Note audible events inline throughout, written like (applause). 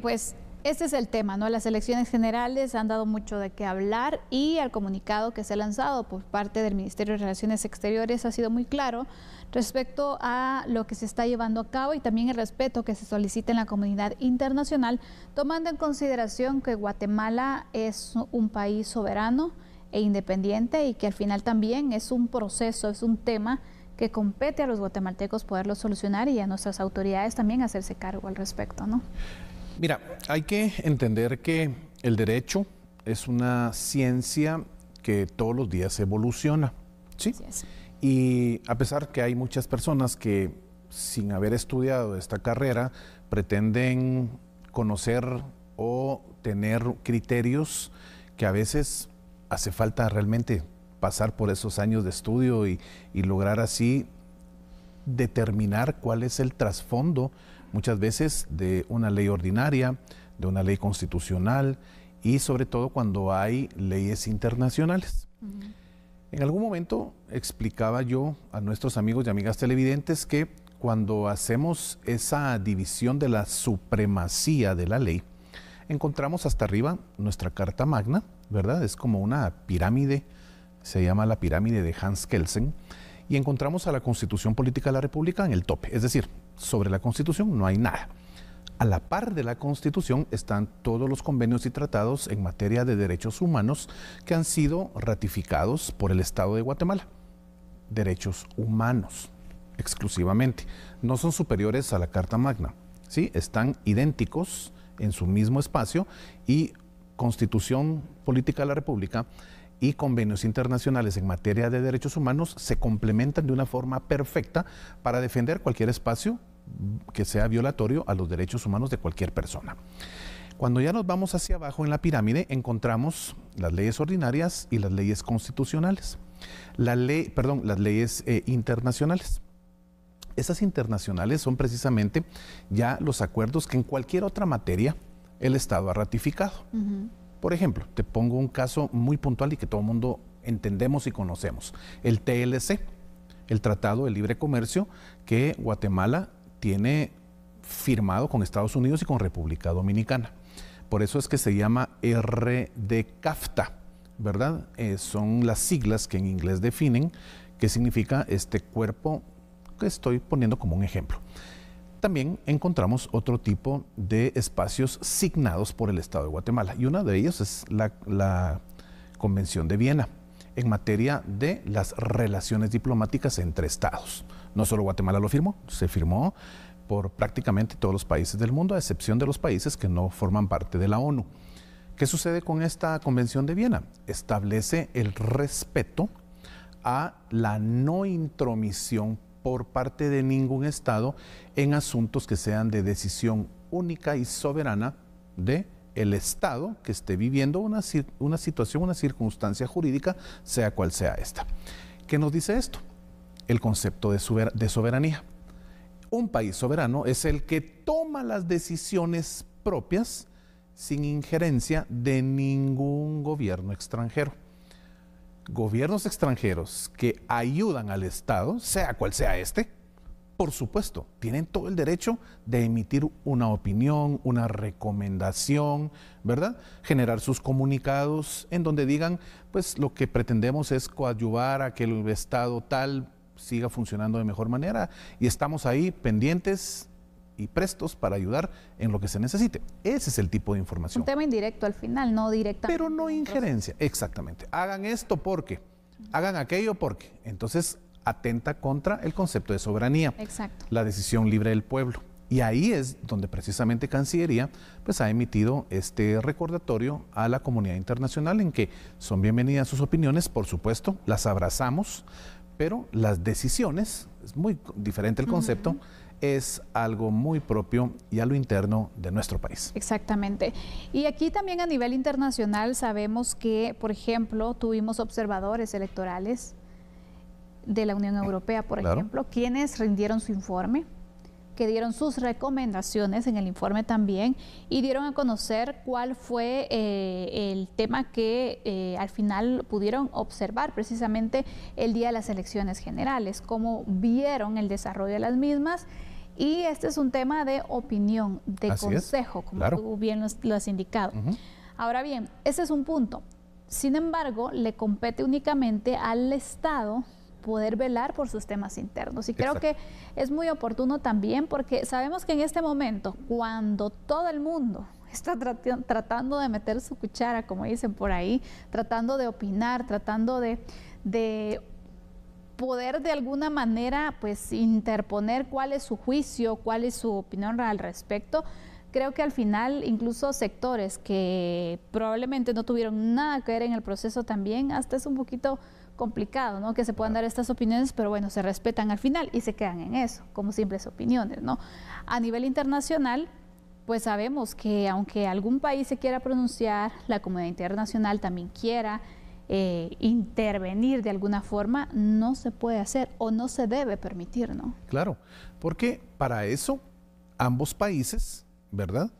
Pues este es el tema, ¿no? Las elecciones generales han dado mucho de qué hablar y el comunicado que se ha lanzado por parte del Ministerio de Relaciones Exteriores ha sido muy claro respecto a lo que se está llevando a cabo y también el respeto que se solicita en la comunidad internacional, tomando en consideración que Guatemala es un país soberano e independiente y que al final también es un proceso, es un tema que compete a los guatemaltecos poderlo solucionar y a nuestras autoridades también hacerse cargo al respecto, ¿no? Mira, hay que entender que el derecho es una ciencia que todos los días evoluciona. ¿sí? y a pesar que hay muchas personas que sin haber estudiado esta carrera pretenden conocer o tener criterios que a veces hace falta realmente pasar por esos años de estudio y lograr así determinar cuál es el trasfondo muchas veces de una ley ordinaria, de una ley constitucional y sobre todo cuando hay leyes internacionales. En algún momento explicaba yo a nuestros amigos y amigas televidentes que cuando hacemos esa división de la supremacía de la ley, encontramos hasta arriba nuestra Carta Magna, ¿verdad? Es como una pirámide, se llama la pirámide de Hans Kelsen, y encontramos a la Constitución Política de la República en el tope. Es decir, sobre la Constitución no hay nada. A la par de la Constitución están todos los convenios y tratados en materia de derechos humanos que han sido ratificados por el Estado de Guatemala. Derechos humanos, exclusivamente. No son superiores a la Carta Magna. ¿sí? Están idénticos en su mismo espacio y Constitución Política de la República y convenios internacionales en materia de derechos humanos se complementan de una forma perfecta para defender cualquier espacio que sea violatorio a los derechos humanos de cualquier persona. Cuando ya nos vamos hacia abajo en la pirámide, encontramos las leyes ordinarias y las leyes constitucionales. La ley, perdón, las leyes eh, internacionales. Esas internacionales son precisamente ya los acuerdos que en cualquier otra materia el Estado ha ratificado. Por ejemplo, te pongo un caso muy puntual y que todo el mundo entendemos y conocemos, el TLC, el Tratado de Libre Comercio que Guatemala tiene firmado con Estados Unidos y con República Dominicana. Por eso es que se llama RDCAFTA, ¿verdad? Eh, son las siglas que en inglés definen qué significa este cuerpo que estoy poniendo como un ejemplo también encontramos otro tipo de espacios signados por el Estado de Guatemala y una de ellos es la, la Convención de Viena en materia de las relaciones diplomáticas entre estados. No solo Guatemala lo firmó, se firmó por prácticamente todos los países del mundo, a excepción de los países que no forman parte de la ONU. ¿Qué sucede con esta Convención de Viena? Establece el respeto a la no intromisión por parte de ningún Estado en asuntos que sean de decisión única y soberana de el Estado que esté viviendo una, una situación, una circunstancia jurídica, sea cual sea esta. ¿Qué nos dice esto? El concepto de, de soberanía. Un país soberano es el que toma las decisiones propias sin injerencia de ningún gobierno extranjero gobiernos extranjeros que ayudan al Estado, sea cual sea este, por supuesto, tienen todo el derecho de emitir una opinión, una recomendación, ¿verdad? Generar sus comunicados en donde digan, pues lo que pretendemos es coadyuvar a que el Estado tal siga funcionando de mejor manera y estamos ahí pendientes y prestos para ayudar en lo que se necesite. Ese es el tipo de información. Un tema indirecto al final, no directamente. Pero no injerencia, exactamente. Hagan esto porque, hagan aquello porque. Entonces, atenta contra el concepto de soberanía. Exacto. La decisión libre del pueblo. Y ahí es donde precisamente Cancillería pues, ha emitido este recordatorio a la comunidad internacional en que son bienvenidas sus opiniones, por supuesto, las abrazamos, pero las decisiones, es muy diferente el concepto, es algo muy propio y a lo interno de nuestro país. Exactamente. Y aquí también a nivel internacional sabemos que, por ejemplo, tuvimos observadores electorales de la Unión Europea, por ejemplo, quienes rindieron su informe que dieron sus recomendaciones en el informe también y dieron a conocer cuál fue eh, el tema que eh, al final pudieron observar precisamente el día de las elecciones generales, cómo vieron el desarrollo de las mismas. Y este es un tema de opinión, de consejo, como tú bien lo, has indicado. Ahora bien, ese es un punto. Sin embargo, le compete únicamente al Estado poder velar por sus temas internos. Y creo que es muy oportuno también porque sabemos que en este momento, cuando todo el mundo está tratando de meter su cuchara, como dicen por ahí, tratando de opinar, tratando de, de poder de alguna manera pues interponer cuál es su juicio, cuál es su opinión al respecto, creo que al final incluso sectores que probablemente no tuvieron nada que ver en el proceso también, hasta es un poquito complicado, ¿no? Que se puedan dar estas opiniones, pero bueno, se respetan al final y se quedan en eso, como simples opiniones, ¿no? A nivel internacional, pues sabemos que aunque algún país se quiera pronunciar, la comunidad internacional también quiera eh, intervenir de alguna forma, no se puede hacer o no se debe permitir, ¿no? Claro, porque para eso ambos países ¿verdad?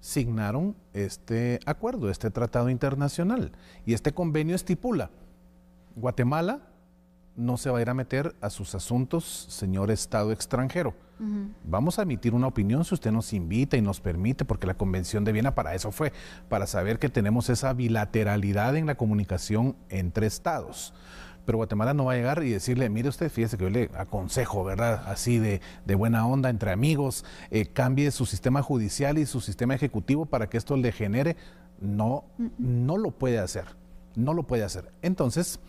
Signaron este acuerdo, este tratado internacional. Y este convenio estipula, Guatemala no se va a ir a meter a sus asuntos, señor Estado extranjero. Vamos a emitir una opinión si usted nos invita y nos permite, porque la Convención de Viena para eso fue, para saber que tenemos esa bilateralidad en la comunicación entre Estados pero Guatemala no va a llegar y decirle, mire usted, fíjese que yo le aconsejo, ¿verdad? Así de, buena onda, entre amigos, eh, cambie su sistema judicial y su sistema ejecutivo para que esto le genere. No, no lo puede hacer, no lo puede hacer. Entonces,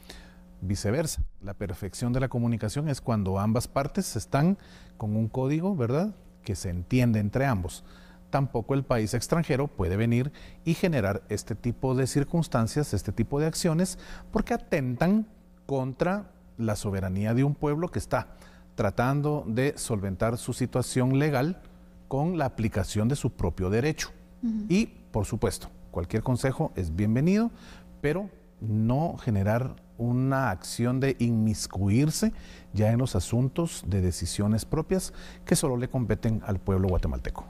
viceversa, la perfección de la comunicación es cuando ambas partes están con un código, ¿verdad? Que se entiende entre ambos tampoco el país extranjero puede venir y generar este tipo de circunstancias, este tipo de acciones, porque atentan contra la soberanía de un pueblo que está tratando de solventar su situación legal con la aplicación de su propio derecho. Y, por supuesto, cualquier consejo es bienvenido, pero no generar una acción de inmiscuirse ya en los asuntos de decisiones propias que solo le competen al pueblo guatemalteco.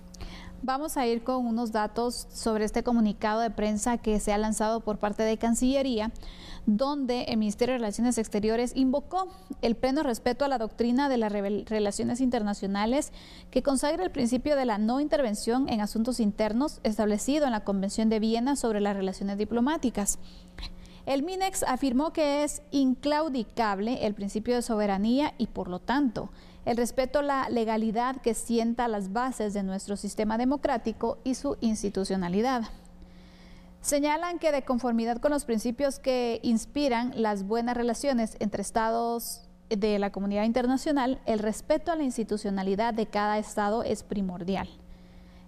Vamos a ir con unos datos sobre este comunicado de prensa que se ha lanzado por parte de Cancillería, donde el Ministerio de Relaciones Exteriores invocó el pleno respeto a la doctrina de las relaciones internacionales que consagra el principio de la no intervención en asuntos internos establecido en la Convención de Viena sobre las relaciones diplomáticas. El MINEX afirmó que es inclaudicable el principio de soberanía y por lo tanto el respeto a la legalidad que sienta las bases de nuestro sistema democrático y su institucionalidad. Señalan que de conformidad con los principios que inspiran las buenas relaciones entre estados de la comunidad internacional, el respeto a la institucionalidad de cada estado es primordial.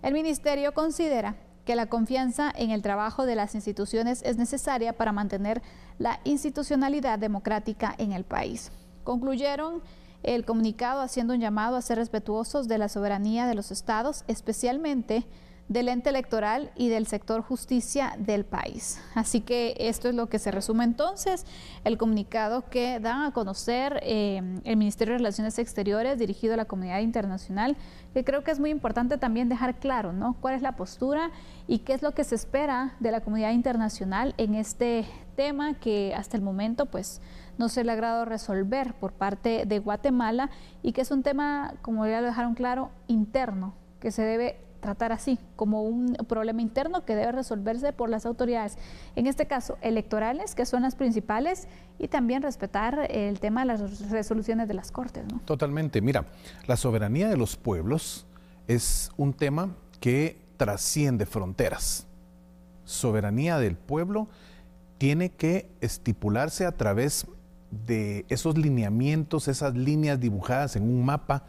El ministerio considera que la confianza en el trabajo de las instituciones es necesaria para mantener la institucionalidad democrática en el país. Concluyeron el comunicado haciendo un llamado a ser respetuosos de la soberanía de los estados, especialmente del ente electoral y del sector justicia del país. Así que esto es lo que se resume entonces, el comunicado que dan a conocer eh, el Ministerio de Relaciones Exteriores dirigido a la comunidad internacional, que creo que es muy importante también dejar claro, ¿no? ¿Cuál es la postura y qué es lo que se espera de la comunidad internacional en este tema que hasta el momento pues no se le ha logrado resolver por parte de Guatemala y que es un tema, como ya lo dejaron claro, interno, que se debe tratar así, como un problema interno que debe resolverse por las autoridades, en este caso electorales, que son las principales, y también respetar el tema de las resoluciones de las Cortes. Totalmente, mira, la soberanía de los pueblos es un tema que trasciende fronteras. Soberanía del pueblo tiene que estipularse a través de esos lineamientos, esas líneas dibujadas en un mapa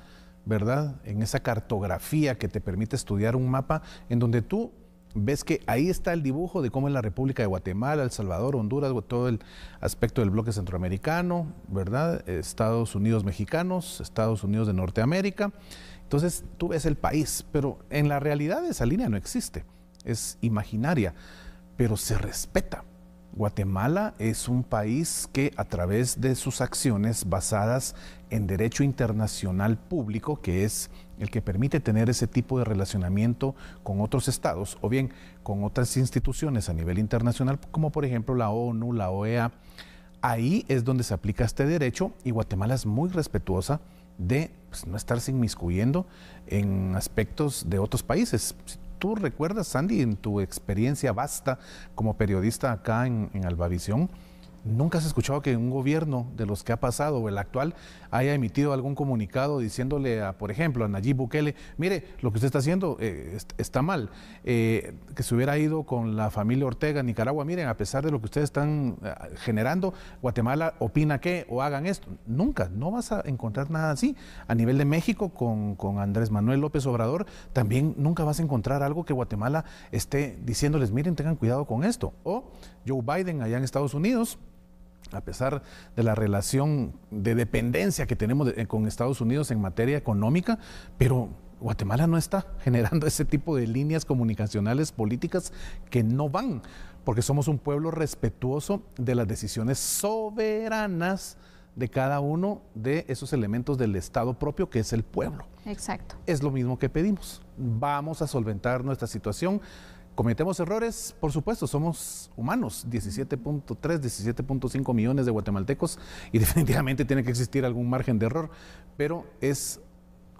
¿verdad? En esa cartografía que te permite estudiar un mapa en donde tú ves que ahí está el dibujo de cómo es la República de Guatemala, El Salvador, Honduras, todo el aspecto del bloque centroamericano, ¿verdad? Estados Unidos mexicanos, Estados Unidos de Norteamérica. Entonces tú ves el país, pero en la realidad esa línea no existe, es imaginaria, pero se respeta. Guatemala es un país que a través de sus acciones basadas en derecho internacional público, que es el que permite tener ese tipo de relacionamiento con otros estados o bien con otras instituciones a nivel internacional, como por ejemplo la ONU, la OEA, ahí es donde se aplica este derecho y Guatemala es muy respetuosa de pues, no estarse inmiscuyendo en aspectos de otros países tú recuerdas, Sandy, en tu experiencia vasta como periodista acá en, en Albavisión, Nunca has escuchado que un gobierno de los que ha pasado o el actual haya emitido algún comunicado diciéndole, a, por ejemplo, a Nayib Bukele, mire, lo que usted está haciendo eh, está mal, eh, que se hubiera ido con la familia Ortega en Nicaragua, miren, a pesar de lo que ustedes están eh, generando, Guatemala opina que o hagan esto. Nunca, no vas a encontrar nada así. A nivel de México, con, con Andrés Manuel López Obrador, también nunca vas a encontrar algo que Guatemala esté diciéndoles, miren, tengan cuidado con esto. O Joe Biden allá en Estados Unidos, a pesar de la relación de dependencia que tenemos con Estados Unidos en materia económica, pero Guatemala no está (laughs) generando ese tipo de líneas comunicacionales políticas que no van, porque somos un pueblo respetuoso de las decisiones soberanas de cada uno de esos elementos del Estado propio, que es el pueblo. Exacto. Es lo mismo que pedimos. Vamos a solventar nuestra situación Cometemos errores, por supuesto, somos humanos, 17.3, 17.5 millones de guatemaltecos y (laughs) definitivamente tiene que existir algún margen de error, pero es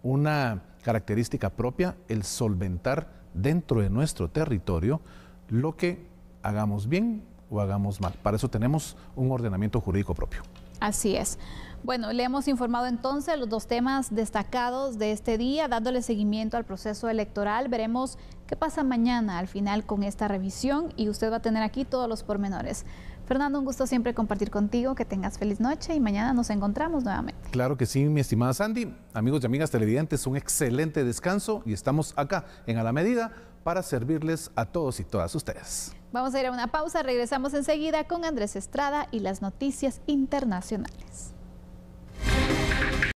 una característica propia el solventar dentro de nuestro territorio lo que hagamos bien o hagamos mal. Para eso tenemos un ordenamiento jurídico propio. Así es. Bueno, le hemos informado entonces los dos temas destacados de este día, dándole seguimiento al proceso electoral. Veremos qué pasa mañana al final con esta revisión y usted va a tener aquí todos los pormenores. Fernando, un gusto siempre compartir contigo, que tengas feliz noche y mañana nos encontramos nuevamente. Claro que sí, mi estimada Sandy. Amigos y amigas televidentes, un excelente descanso y estamos acá en A la Medida para servirles a todos y todas ustedes. Vamos a ir a una pausa, regresamos enseguida con Andrés Estrada y las noticias internacionales.